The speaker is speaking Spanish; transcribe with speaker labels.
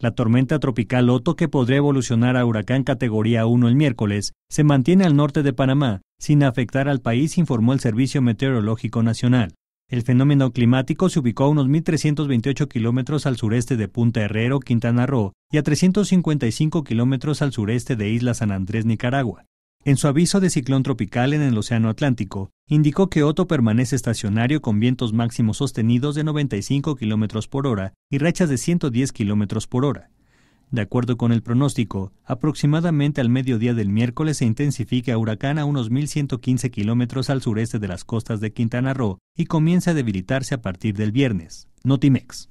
Speaker 1: La tormenta tropical Otto, que podría evolucionar a huracán categoría 1 el miércoles, se mantiene al norte de Panamá, sin afectar al país, informó el Servicio Meteorológico Nacional. El fenómeno climático se ubicó a unos 1.328 kilómetros al sureste de Punta Herrero, Quintana Roo, y a 355 kilómetros al sureste de Isla San Andrés, Nicaragua. En su aviso de ciclón tropical en el Océano Atlántico, indicó que Otto permanece estacionario con vientos máximos sostenidos de 95 km por hora y rachas de 110 km por hora. De acuerdo con el pronóstico, aproximadamente al mediodía del miércoles se intensifica huracán a unos 1.115 kilómetros al sureste de las costas de Quintana Roo y comienza a debilitarse a partir del viernes. Notimex.